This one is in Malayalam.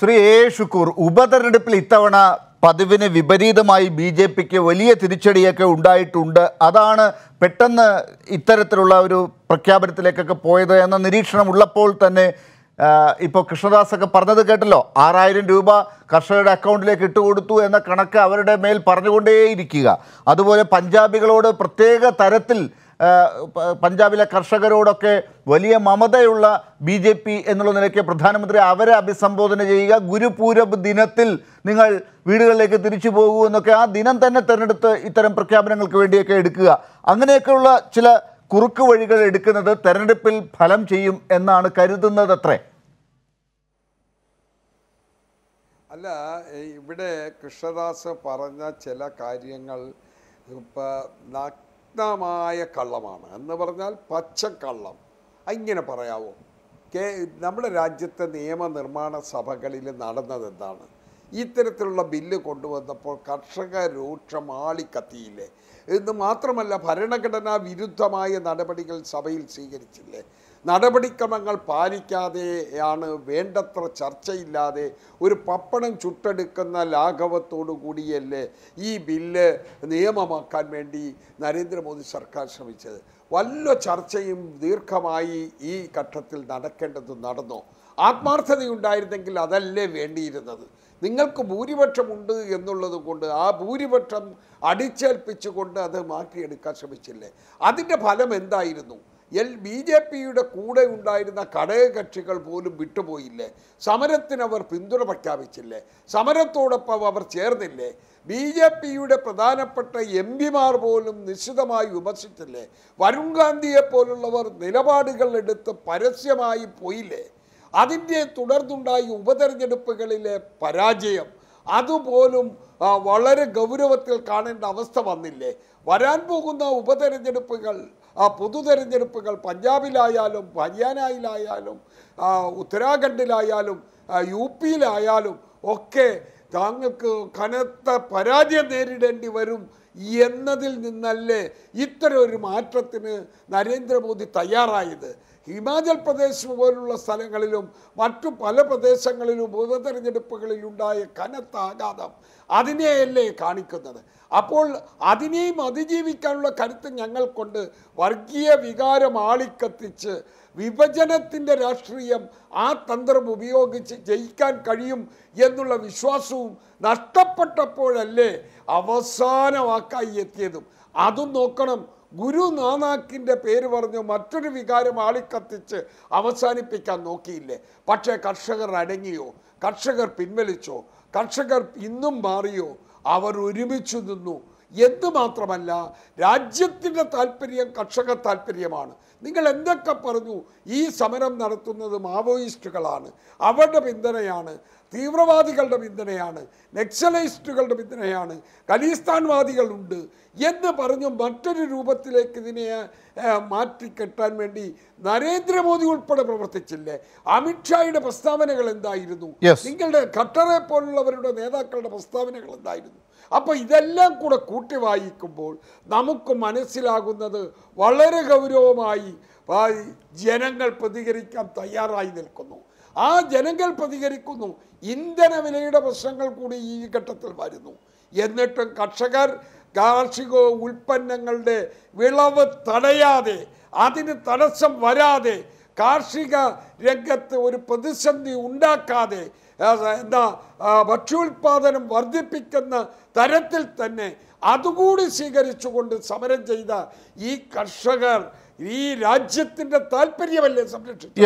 ശ്രീ എ ഷുക്കൂർ ഉപതെരഞ്ഞെടുപ്പിൽ ഇത്തവണ പതിവിന് വിപരീതമായി ബി ജെ പിക്ക് വലിയ തിരിച്ചടിയൊക്കെ ഉണ്ടായിട്ടുണ്ട് അതാണ് പെട്ടെന്ന് ഇത്തരത്തിലുള്ള ഒരു പ്രഖ്യാപനത്തിലേക്കൊക്കെ പോയത് എന്ന നിരീക്ഷണം ഉള്ളപ്പോൾ തന്നെ ഇപ്പോൾ കൃഷ്ണദാസൊക്കെ പറഞ്ഞത് കേട്ടല്ലോ ആറായിരം രൂപ കർഷകരുടെ അക്കൗണ്ടിലേക്ക് ഇട്ടുകൊടുത്തു എന്ന കണക്ക് അവരുടെ മേൽ പറഞ്ഞുകൊണ്ടേയിരിക്കുക അതുപോലെ പഞ്ചാബികളോട് പ്രത്യേക തരത്തിൽ പഞ്ചാബിലെ കർഷകരോടൊക്കെ വലിയ മമതയുള്ള ബി ജെ പി എന്നുള്ള നിലയ്ക്ക് പ്രധാനമന്ത്രി അവരെ അഭിസംബോധന ചെയ്യുക ഗുരുപൂരബ് ദിനത്തിൽ നിങ്ങൾ വീടുകളിലേക്ക് തിരിച്ചു പോകൂ എന്നൊക്കെ ആ ദിനം തന്നെ തിരഞ്ഞെടുത്ത് ഇത്തരം പ്രഖ്യാപനങ്ങൾക്ക് വേണ്ടിയൊക്കെ എടുക്കുക അങ്ങനെയൊക്കെയുള്ള ചില കുറുക്ക് വഴികൾ എടുക്കുന്നത് തെരഞ്ഞെടുപ്പിൽ ഫലം ചെയ്യും എന്നാണ് കരുതുന്നതത്രേ അല്ല ഇവിടെ കൃഷ്ണദാസ് പറഞ്ഞ ചില കാര്യങ്ങൾ ഇപ്പം തീക്ഷ്ണമായ കള്ളമാണ് എന്ന് പറഞ്ഞാൽ പച്ചക്കള്ളം ഇങ്ങനെ പറയാവോ കേ നമ്മുടെ രാജ്യത്തെ നിയമനിർമ്മാണ സഭകളിൽ എന്താണ് ഇത്തരത്തിലുള്ള ബില്ല് കൊണ്ടുവന്നപ്പോൾ കർഷക രൂക്ഷം ആളിക്കത്തിയില്ലേ എന്ന് മാത്രമല്ല ഭരണഘടനാ വിരുദ്ധമായ നടപടികൾ സഭയിൽ സ്വീകരിച്ചില്ലേ നടപടിക്രമങ്ങൾ പാലിക്കാതെയാണ് വേണ്ടത്ര ചർച്ചയില്ലാതെ ഒരു പപ്പടം ചുട്ടെടുക്കുന്ന ലാഘവത്തോടു കൂടിയല്ലേ ഈ ബില്ല് നിയമമാക്കാൻ വേണ്ടി നരേന്ദ്രമോദി സർക്കാർ ശ്രമിച്ചത് വല്ല ചർച്ചയും ദീർഘമായി ഈ ഘട്ടത്തിൽ നടക്കേണ്ടത് നടന്നോ ആത്മാർത്ഥതയുണ്ടായിരുന്നെങ്കിൽ അതല്ലേ വേണ്ടിയിരുന്നത് നിങ്ങൾക്ക് ഭൂരിപക്ഷമുണ്ട് എന്നുള്ളത് കൊണ്ട് ആ ഭൂരിപക്ഷം അടിച്ചേൽപ്പിച്ചുകൊണ്ട് അത് മാറ്റിയെടുക്കാൻ ശ്രമിച്ചില്ലേ അതിൻ്റെ ഫലം എന്തായിരുന്നു എൽ ബി ജെ പിയുടെ കൂടെ ഉണ്ടായിരുന്ന ഘടകകക്ഷികൾ പോലും വിട്ടുപോയില്ലേ സമരത്തിന് അവർ പിന്തുണ പ്രഖ്യാപിച്ചില്ലേ സമരത്തോടൊപ്പം അവർ ചേർന്നില്ലേ ബി ജെ പിയുടെ പ്രധാനപ്പെട്ട എം പിമാർ പോലും നിശ്ചിതമായി വിമർശിച്ചില്ലേ വരുൺ ഗാന്ധിയെ പോലുള്ളവർ നിലപാടുകൾ എടുത്ത് പരസ്യമായി പോയില്ലേ അതിൻ്റെ തുടർന്നുണ്ടായ ഉപതെരഞ്ഞെടുപ്പുകളിലെ പരാജയം അതുപോലും വളരെ ഗൗരവത്തിൽ കാണേണ്ട അവസ്ഥ വന്നില്ലേ വരാൻ പോകുന്ന ഉപതെരഞ്ഞെടുപ്പുകൾ ആ പൊതു തെരഞ്ഞെടുപ്പുകൾ പഞ്ചാബിലായാലും ഹരിയാനയിലായാലും ഉത്തരാഖണ്ഡിലായാലും യു പിയിലായാലും ഒക്കെ താങ്കൾക്ക് കനത്ത പരാജയം നേരിടേണ്ടി വരും എന്നതിൽ നിന്നല്ലേ ഇത്തരം ഒരു മാറ്റത്തിന് നരേന്ദ്രമോദി തയ്യാറായത് ഹിമാചൽ പ്രദേശ് പോലുള്ള സ്ഥലങ്ങളിലും മറ്റു പല പ്രദേശങ്ങളിലും ഉപതെരഞ്ഞെടുപ്പുകളിൽ ഉണ്ടായ കനത്ത ആഘാതം അതിനെയല്ലേ കാണിക്കുന്നത് അപ്പോൾ അതിനെയും അതിജീവിക്കാനുള്ള കരുത്ത് ഞങ്ങൾക്കൊണ്ട് വർഗീയ വികാരം ആളിക്കത്തിച്ച് വിഭജനത്തിൻ്റെ രാഷ്ട്രീയം ആ തന്ത്രം ഉപയോഗിച്ച് ജയിക്കാൻ കഴിയും എന്നുള്ള വിശ്വാസവും നഷ്ടപ്പെട്ടപ്പോഴല്ലേ അവസാന വാക്കായി എത്തിയതും അതും നോക്കണം ഗുരു നാനാക്കിൻ്റെ പേര് പറഞ്ഞു മറ്റൊരു വികാരം ആളിക്കത്തിച്ച് അവസാനിപ്പിക്കാൻ നോക്കിയില്ലേ പക്ഷേ കർഷകർ അടങ്ങിയോ കർഷകർ പിൻവലിച്ചോ കർഷകർ ഇന്നും മാറിയോ അവർ ഒരുമിച്ചു നിന്നു എന്ത് മാത്രമല്ല രാജ്യത്തിൻ്റെ താല്പര്യം കർഷക താല്പര്യമാണ് നിങ്ങൾ എന്തൊക്കെ പറഞ്ഞു ഈ സമരം നടത്തുന്നത് മാവോയിസ്റ്റുകളാണ് അവരുടെ പിന്തുണയാണ് തീവ്രവാദികളുടെ പിന്തുണയാണ് നക്സലൈസ്റ്റുകളുടെ പിന്തുണയാണ് ഖലിസ്ഥാൻവാദികളുണ്ട് എന്ന് പറഞ്ഞു മറ്റൊരു രൂപത്തിലേക്ക് ഇതിനെ മാറ്റിക്കെട്ടാൻ വേണ്ടി നരേന്ദ്രമോദി ഉൾപ്പെടെ പ്രവർത്തിച്ചില്ലേ അമിത്ഷായുടെ പ്രസ്താവനകൾ എന്തായിരുന്നു നിങ്ങളുടെ ഖട്ടറെ പോലുള്ളവരുടെ നേതാക്കളുടെ പ്രസ്താവനകൾ എന്തായിരുന്നു അപ്പോൾ ഇതെല്ലാം കൂടെ കൂട്ടി വായിക്കുമ്പോൾ നമുക്ക് മനസ്സിലാകുന്നത് വളരെ ഗൗരവമായി ജനങ്ങൾ പ്രതികരിക്കാൻ തയ്യാറായി നിൽക്കുന്നു ആ ജനങ്ങൾ പ്രതികരിക്കുന്നു ഇന്ധന വിലയുടെ പ്രശ്നങ്ങൾ കൂടി ഈ ഘട്ടത്തിൽ വരുന്നു എന്നിട്ടും കർഷകർ കാർഷിക ഉൽപ്പന്നങ്ങളുടെ വിളവ് തടയാതെ അതിന് തടസ്സം വരാതെ കാർഷിക രംഗത്ത് ഒരു പ്രതിസന്ധി ഉണ്ടാക്കാതെ എന്താ ഭക്ഷ്യോൽപാദനം വർദ്ധിപ്പിക്കുന്ന തരത്തിൽ തന്നെ അതുകൂടി സ്വീകരിച്ചുകൊണ്ട് സമരം ചെയ്ത ഈ കർഷകർ ഈ രാജ്യത്തിൻ്റെ താല്പര്യമല്ലേ സംരക്ഷിക്കുക